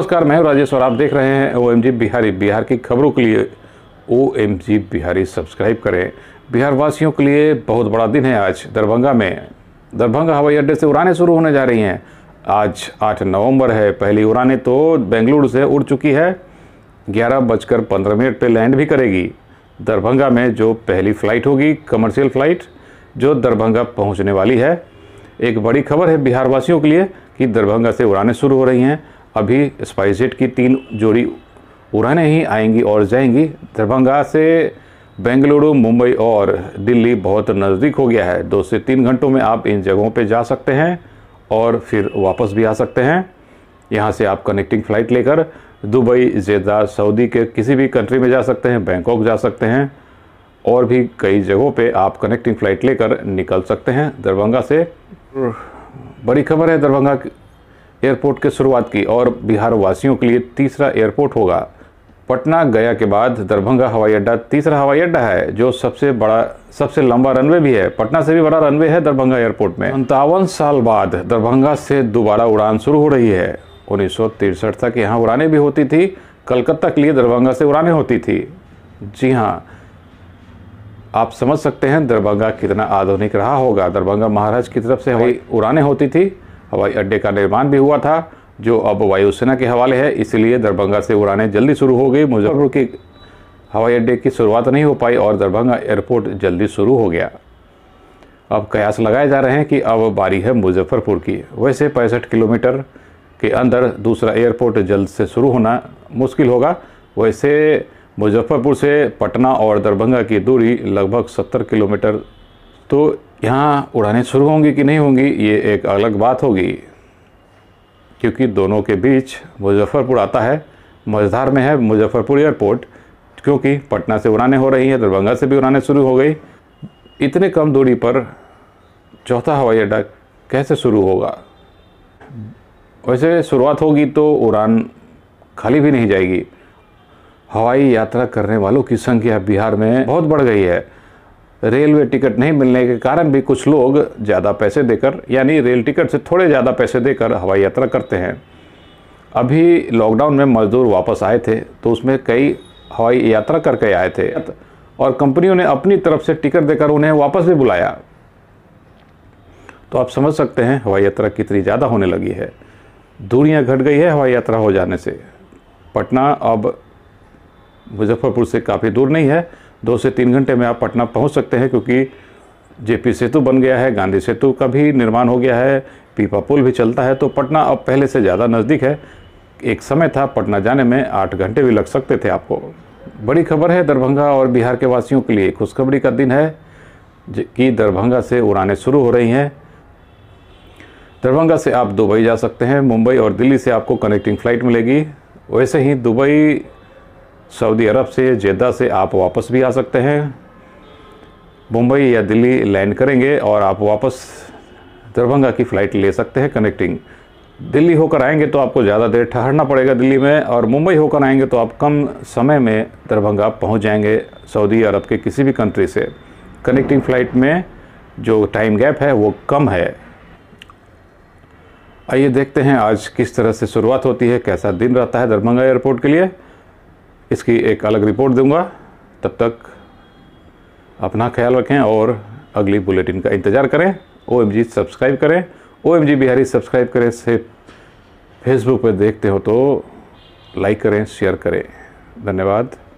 नमस्कार मैं राजेश और आप देख रहे हैं ओ बिहारी बिहार की खबरों के लिए ओ बिहारी सब्सक्राइब करें बिहार वासियों के लिए बहुत बड़ा दिन है आज दरभंगा में दरभंगा हवाई अड्डे से उड़ानें शुरू होने जा रही हैं आज 8 नवंबर है पहली उड़ानें तो बेंगलुरु से उड़ चुकी है ग्यारह बजकर पंद्रह मिनट पर लैंड भी करेगी दरभंगा में जो पहली फ़्लाइट होगी कमर्शियल फ़्लाइट जो दरभंगा पहुँचने वाली है एक बड़ी खबर है बिहार वासियों के लिए कि दरभंगा से उड़ानें शुरू हो रही हैं अभी स्पाइसजेट की तीन जोड़ी उड़ाने ही आएंगी और जाएंगी दरभंगा से बेंगलुरु मुंबई और दिल्ली बहुत नज़दीक हो गया है दो से तीन घंटों में आप इन जगहों पर जा सकते हैं और फिर वापस भी आ सकते हैं यहाँ से आप कनेक्टिंग फ़्लाइट लेकर दुबई जेदा सऊदी के किसी भी कंट्री में जा सकते हैं बैंकॉक जा सकते हैं और भी कई जगहों पे आप कनेक्टिंग फ़्लाइट लेकर निकल सकते हैं दरभंगा से बड़ी खबर है दरभंगा एयरपोर्ट की शुरुआत की और बिहार वासियों के लिए तीसरा एयरपोर्ट होगा पटना गया के बाद दरभंगा हवाई अड्डा तीसरा हवाई अड्डा है जो सबसे बड़ा सबसे लंबा रनवे भी है पटना से भी बड़ा रनवे है दरभंगा एयरपोर्ट में अंतावन साल बाद दरभंगा से दोबारा उड़ान शुरू हो रही है उन्नीस तक यहाँ उड़ानें भी होती थी कलकत्ता के लिए दरभंगा से उड़ानें होती थी जी हाँ आप समझ सकते हैं दरभंगा कितना आधुनिक रहा होगा दरभंगा महाराज की तरफ से हवाई उड़ानें होती थी हवाई अड्डे का निर्माण भी हुआ था जो अब वायुसेना के हवाले है इसलिए दरभंगा से उड़ानें जल्दी शुरू हो गई मुजफ्फरपुर के हवाई अड्डे की शुरुआत नहीं हो पाई और दरभंगा एयरपोर्ट जल्दी शुरू हो गया अब कयास लगाए जा रहे हैं कि अब बारी है मुजफ्फरपुर की वैसे पैंसठ किलोमीटर के अंदर दूसरा एयरपोर्ट जल्द से शुरू होना मुश्किल होगा वैसे मुजफ्फरपुर से पटना और दरभंगा की दूरी लगभग सत्तर किलोमीटर तो यहाँ उड़ानें शुरू होंगी कि नहीं होंगी ये एक अलग बात होगी क्योंकि दोनों के बीच मुजफ्फ़रपुर आता है मझधार में है मुजफ्फ़रपुर एयरपोर्ट क्योंकि पटना से उड़ानें हो रही हैं दरभंगा से भी उड़ानें शुरू हो गई इतने कम दूरी पर चौथा हवाई अड्डा कैसे शुरू होगा वैसे शुरुआत होगी तो उड़ान खाली भी नहीं जाएगी हवाई यात्रा करने वालों की संख्या बिहार में बहुत बढ़ गई है रेलवे टिकट नहीं मिलने के कारण भी कुछ लोग ज़्यादा पैसे देकर यानी रेल टिकट से थोड़े ज़्यादा पैसे देकर हवाई यात्रा करते हैं अभी लॉकडाउन में मज़दूर वापस आए थे तो उसमें कई हवाई यात्रा करके आए थे और कंपनियों ने अपनी तरफ से टिकट देकर उन्हें वापस भी बुलाया तो आप समझ सकते हैं हवाई यात्रा कितनी ज़्यादा होने लगी है दूरियां घट गई है हवाई यात्रा हो जाने से पटना अब मुजफ्फरपुर से काफ़ी दूर नहीं है दो से तीन घंटे में आप पटना पहुंच सकते हैं क्योंकि जेपी सेतु बन गया है गांधी सेतु का भी निर्माण हो गया है पीपा पुल भी चलता है तो पटना अब पहले से ज़्यादा नज़दीक है एक समय था पटना जाने में आठ घंटे भी लग सकते थे आपको बड़ी खबर है दरभंगा और बिहार के वासियों के लिए खुशखबरी का दिन है कि दरभंगा से उड़ानें शुरू हो रही हैं दरभंगा से आप दुबई जा सकते हैं मुंबई और दिल्ली से आपको कनेक्टिंग फ़्लाइट मिलेगी वैसे ही दुबई सऊदी अरब से जेदा से आप वापस भी आ सकते हैं मुंबई या दिल्ली लैंड करेंगे और आप वापस दरभंगा की फ़्लाइट ले सकते हैं कनेक्टिंग दिल्ली होकर आएंगे तो आपको ज़्यादा देर ठहरना पड़ेगा दिल्ली में और मुंबई होकर आएंगे तो आप कम समय में दरभंगा पहुंच जाएंगे सऊदी अरब के किसी भी कंट्री से कनेक्टिंग फ़्लाइट में जो टाइम गैप है वो कम है आइए देखते हैं आज किस तरह से शुरुआत होती है कैसा दिन रहता है दरभंगा एयरपोर्ट के लिए इसकी एक अलग रिपोर्ट दूंगा तब तक अपना ख्याल रखें और अगली बुलेटिन का इंतज़ार करें ओ सब्सक्राइब करें ओ बिहारी सब्सक्राइब करें से फेसबुक पर देखते हो तो लाइक करें शेयर करें धन्यवाद